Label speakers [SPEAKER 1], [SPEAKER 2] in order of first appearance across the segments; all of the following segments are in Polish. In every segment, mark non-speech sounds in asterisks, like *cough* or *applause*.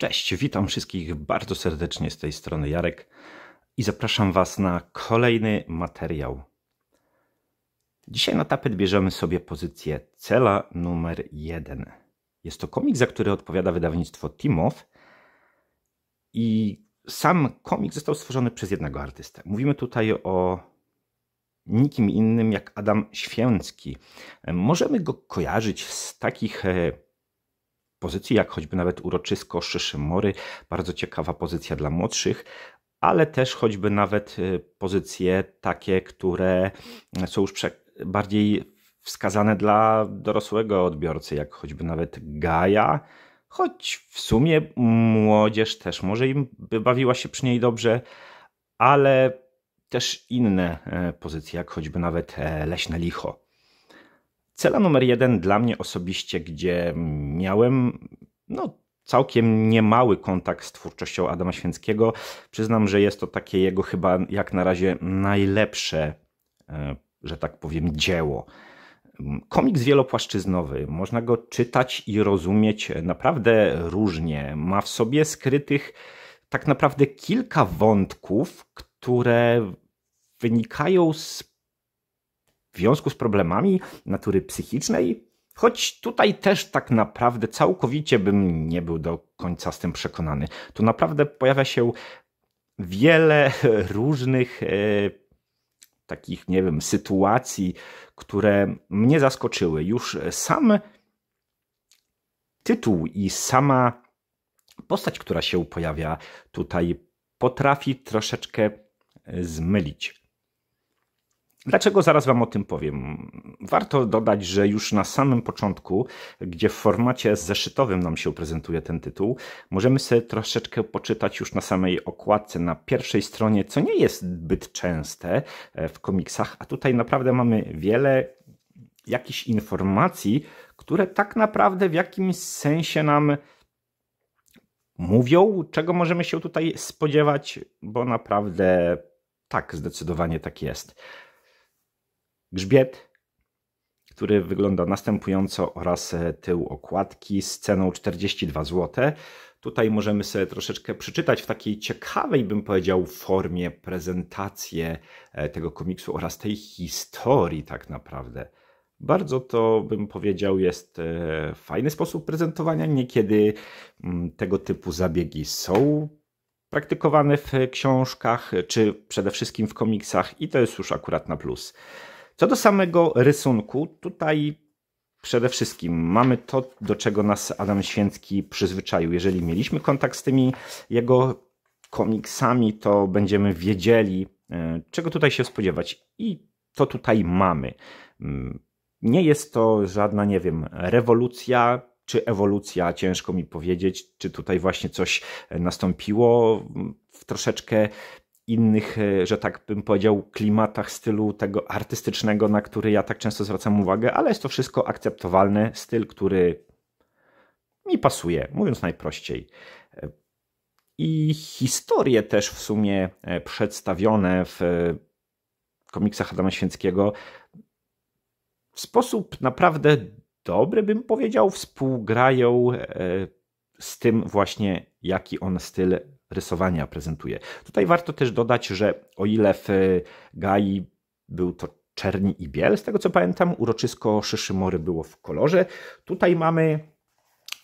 [SPEAKER 1] Cześć, witam wszystkich bardzo serdecznie z tej strony Jarek i zapraszam Was na kolejny materiał. Dzisiaj na tapet bierzemy sobie pozycję cela numer jeden. Jest to komik, za który odpowiada wydawnictwo Timow i sam komik został stworzony przez jednego artystę. Mówimy tutaj o nikim innym jak Adam Święcki. Możemy go kojarzyć z takich e, pozycji, jak choćby nawet uroczysko Mory, bardzo ciekawa pozycja dla młodszych, ale też choćby nawet y, pozycje takie, które y, są już bardziej wskazane dla dorosłego odbiorcy, jak choćby nawet Gaja, choć w sumie młodzież też może im by bawiła się przy niej dobrze, ale też inne y, pozycje, jak choćby nawet Leśne Licho. Cela numer jeden dla mnie osobiście, gdzie miałem no, całkiem niemały kontakt z twórczością Adama Święckiego. Przyznam, że jest to takie jego chyba jak na razie najlepsze, e, że tak powiem, dzieło. Komiks wielopłaszczyznowy, można go czytać i rozumieć naprawdę różnie. Ma w sobie skrytych tak naprawdę kilka wątków, które wynikają z w związku z problemami natury psychicznej? Choć tutaj też tak naprawdę całkowicie bym nie był do końca z tym przekonany. Tu naprawdę pojawia się wiele *laughs* różnych e, takich, nie wiem, sytuacji, które mnie zaskoczyły. Już sam tytuł i sama postać, która się pojawia tutaj, potrafi troszeczkę e, zmylić. Dlaczego zaraz Wam o tym powiem? Warto dodać, że już na samym początku, gdzie w formacie zeszytowym nam się prezentuje ten tytuł, możemy sobie troszeczkę poczytać już na samej okładce, na pierwszej stronie, co nie jest zbyt częste e, w komiksach, a tutaj naprawdę mamy wiele jakichś informacji, które tak naprawdę w jakimś sensie nam mówią, czego możemy się tutaj spodziewać, bo naprawdę tak, zdecydowanie tak jest. Grzbiet, który wygląda następująco oraz e, tył okładki z ceną 42 zł. Tutaj możemy sobie troszeczkę przeczytać w takiej ciekawej, bym powiedział, formie prezentację e, tego komiksu oraz tej historii tak naprawdę. Bardzo to, bym powiedział, jest e, fajny sposób prezentowania. Niekiedy mm, tego typu zabiegi są praktykowane w książkach, czy przede wszystkim w komiksach, i to jest już akurat na plus. Co do samego rysunku, tutaj przede wszystkim mamy to, do czego nas Adam Święcki przyzwyczaił. Jeżeli mieliśmy kontakt z tymi jego komiksami, to będziemy wiedzieli, e, czego tutaj się spodziewać. I to tutaj mamy. Mm, nie jest to żadna, nie wiem, rewolucja czy ewolucja, ciężko mi powiedzieć, czy tutaj właśnie coś nastąpiło mm, w troszeczkę innych, e, że tak bym powiedział, klimatach stylu tego artystycznego, na który ja tak często zwracam uwagę, ale jest to wszystko akceptowalne, styl, który mi pasuje, mówiąc najprościej. E, I historie też w sumie e, przedstawione w komiksach Adama Święckiego w sposób naprawdę dobry, bym powiedział, współgrają z tym właśnie, jaki on styl rysowania prezentuje. Tutaj warto też dodać, że o ile w Gai był to czerni i biel, z tego co pamiętam, uroczysko Szyszymory było w kolorze. Tutaj mamy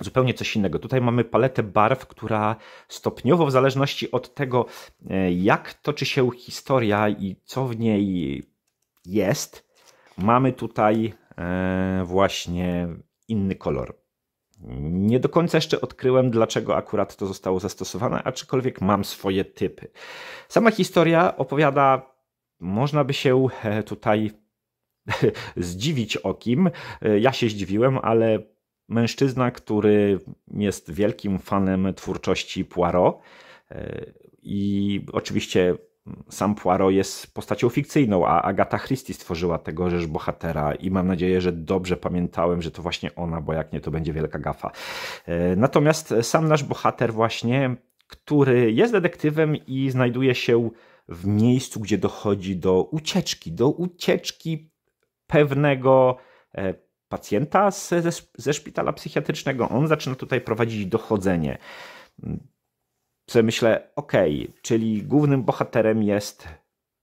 [SPEAKER 1] zupełnie coś innego. Tutaj mamy paletę barw, która stopniowo, w zależności od tego, e, jak toczy się historia i co w niej jest, mamy tutaj e, właśnie inny kolor. Nie do końca jeszcze odkryłem, dlaczego akurat to zostało zastosowane, aczkolwiek mam swoje typy. Sama historia opowiada, można by się e, tutaj *laughs* zdziwić o kim. E, ja się zdziwiłem, ale mężczyzna, który jest wielkim fanem twórczości Poirot e, i oczywiście sam Poirot jest postacią fikcyjną, a Agata Christie stworzyła tego rzecz bohatera i mam nadzieję, że dobrze pamiętałem, że to właśnie ona, bo jak nie, to będzie wielka gafa. E, natomiast sam nasz bohater właśnie, który jest detektywem i znajduje się w miejscu, gdzie dochodzi do ucieczki, do ucieczki pewnego e, pacjenta ze, ze szpitala psychiatrycznego. On zaczyna tutaj prowadzić dochodzenie sobie myślę, okej, okay, czyli głównym bohaterem jest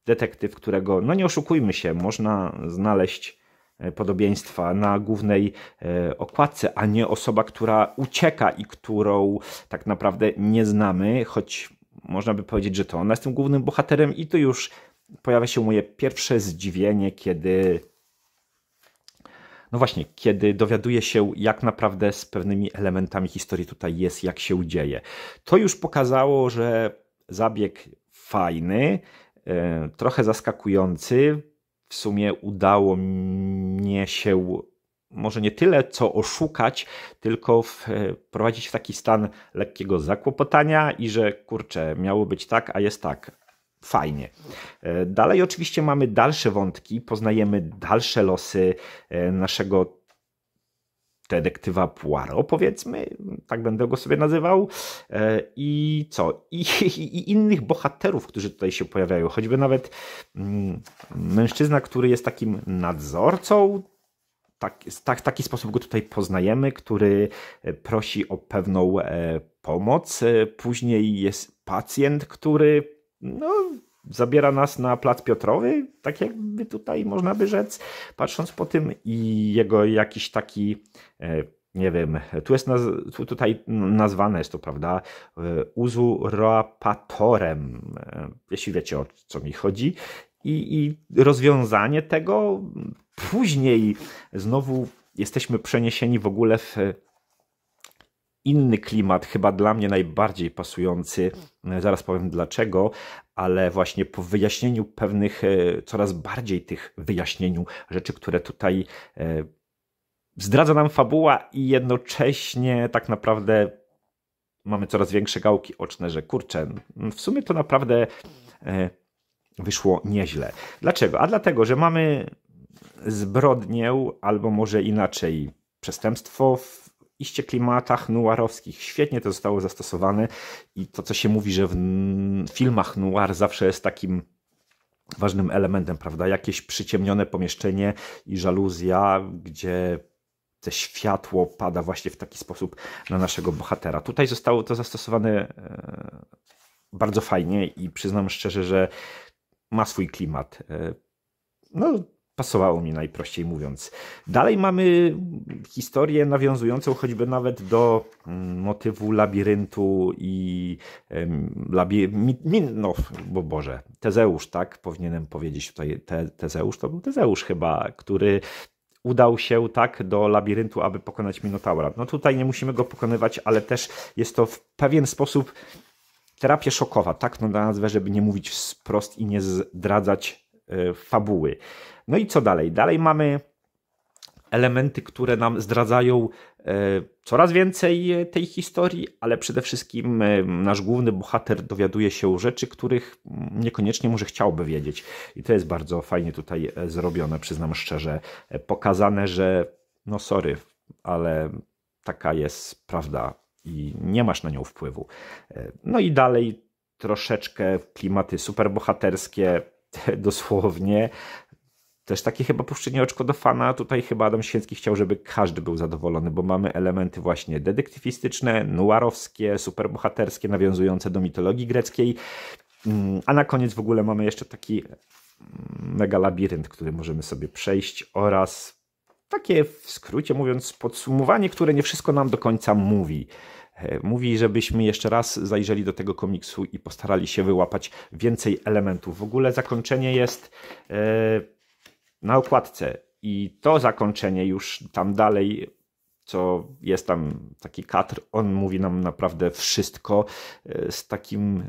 [SPEAKER 1] detektyw, którego, no nie oszukujmy się, można znaleźć e, podobieństwa na głównej e, okładce, a nie osoba, która ucieka i którą tak naprawdę nie znamy, choć można by powiedzieć, że to ona jest tym głównym bohaterem i tu już pojawia się moje pierwsze zdziwienie, kiedy no właśnie, kiedy dowiaduje się, jak naprawdę z pewnymi elementami historii tutaj jest, jak się dzieje. To już pokazało, że zabieg fajny, e, trochę zaskakujący. W sumie udało mnie się może nie tyle co oszukać, tylko e, wprowadzić w taki stan lekkiego zakłopotania i że kurczę, miało być tak, a jest tak fajnie. E, dalej oczywiście mamy dalsze wątki, poznajemy dalsze losy e, naszego detektywa Poirot, powiedzmy, tak będę go sobie nazywał, e, i co? I, i, i innych bohaterów, którzy tutaj się pojawiają, choćby nawet mm, mężczyzna, który jest takim nadzorcą, tak, tak, taki sposób go tutaj poznajemy, który prosi o pewną pomoc. Później jest pacjent, który no, zabiera nas na Plac Piotrowy, tak jakby tutaj można by rzec, patrząc po tym i jego jakiś taki e, nie wiem, tu jest naz tu tutaj nazwane jest to, prawda, e, uzurpatorem, e, jeśli wiecie o co mi chodzi. I, i rozwiązanie tego później znowu jesteśmy przeniesieni w ogóle w inny klimat, chyba dla mnie najbardziej pasujący. E, zaraz powiem dlaczego, ale właśnie po wyjaśnieniu pewnych, e, coraz bardziej tych wyjaśnieniu rzeczy, które tutaj e, zdradza nam fabuła i jednocześnie tak naprawdę mamy coraz większe gałki oczne, że kurczę, w sumie to naprawdę wyszło nieźle. Dlaczego? A dlatego, że mamy zbrodnię, albo może inaczej przestępstwo iście klimatach nuarowskich Świetnie to zostało zastosowane i to, co się mówi, że w filmach nuar zawsze jest takim ważnym elementem, prawda? Jakieś przyciemnione pomieszczenie i żaluzja, gdzie te światło pada właśnie w taki sposób na naszego bohatera. Tutaj zostało to zastosowane e, bardzo fajnie i przyznam szczerze, że ma swój klimat. E, no, pasowało mi najprościej mówiąc. Dalej mamy historię nawiązującą choćby nawet do mm, motywu labiryntu i labiry... no, bo Boże, Tezeusz, tak? Powinienem powiedzieć tutaj te, Tezeusz, to był Tezeusz chyba, który udał się tak do labiryntu, aby pokonać Minotaura. No tutaj nie musimy go pokonywać, ale też jest to w pewien sposób terapia szokowa, tak no nazwę, żeby nie mówić wprost i nie zdradzać e, fabuły. No i co dalej? Dalej mamy elementy, które nam zdradzają e, coraz więcej e, tej historii, ale przede wszystkim e, nasz główny bohater dowiaduje się rzeczy, których niekoniecznie może chciałby wiedzieć. I to jest bardzo fajnie tutaj zrobione, przyznam szczerze. Pokazane, że no sorry, ale taka jest prawda i nie masz na nią wpływu. No i dalej troszeczkę klimaty superbohaterskie, *laughs* dosłownie też takie chyba puszczenie oczko do fana. Tutaj chyba Adam Święcki chciał, żeby każdy był zadowolony, bo mamy elementy właśnie detektywistyczne, nuarowskie, superbohaterskie, nawiązujące do mitologii greckiej. Mm, a na koniec w ogóle mamy jeszcze taki mm, mega labirynt, który możemy sobie przejść oraz takie w skrócie mówiąc podsumowanie, które nie wszystko nam do końca mówi. E, mówi, żebyśmy jeszcze raz zajrzeli do tego komiksu i postarali się wyłapać więcej elementów. W ogóle zakończenie jest... Yy na okładce. I to zakończenie już tam dalej, co jest tam taki katr on mówi nam naprawdę wszystko e, z takim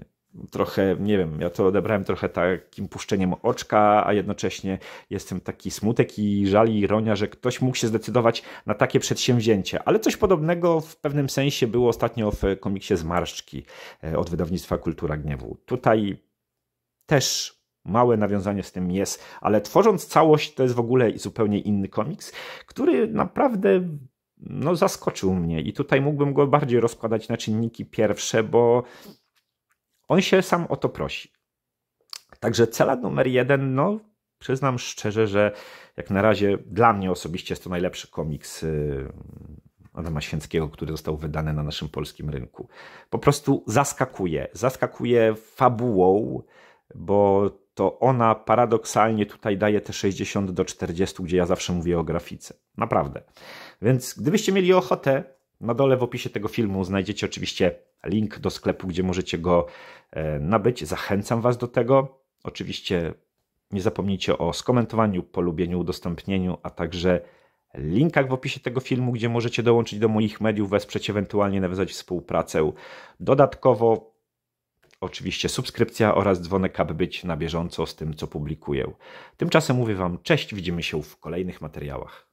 [SPEAKER 1] trochę, nie wiem, ja to odebrałem trochę takim puszczeniem oczka, a jednocześnie jestem taki smutek i żal i ironia, że ktoś mógł się zdecydować na takie przedsięwzięcie. Ale coś podobnego w pewnym sensie było ostatnio w komiksie Zmarszczki e, od wydawnictwa Kultura Gniewu. Tutaj też Małe nawiązanie z tym jest, ale tworząc całość to jest w ogóle zupełnie inny komiks, który naprawdę no, zaskoczył mnie i tutaj mógłbym go bardziej rozkładać na czynniki pierwsze, bo on się sam o to prosi. Także cela numer jeden, no przyznam szczerze, że jak na razie dla mnie osobiście jest to najlepszy komiks y, Adama Święckiego, który został wydany na naszym polskim rynku. Po prostu zaskakuje. Zaskakuje fabułą, bo to ona paradoksalnie tutaj daje te 60 do 40, gdzie ja zawsze mówię o grafice. Naprawdę. Więc gdybyście mieli ochotę, na dole w opisie tego filmu znajdziecie oczywiście link do sklepu, gdzie możecie go e, nabyć. Zachęcam Was do tego. Oczywiście nie zapomnijcie o skomentowaniu, polubieniu, udostępnieniu, a także linkach w opisie tego filmu, gdzie możecie dołączyć do moich mediów, wesprzeć ewentualnie nawiązać współpracę. Dodatkowo Oczywiście subskrypcja oraz dzwonek, aby być na bieżąco z tym, co publikuję. Tymczasem mówię Wam cześć, widzimy się w kolejnych materiałach.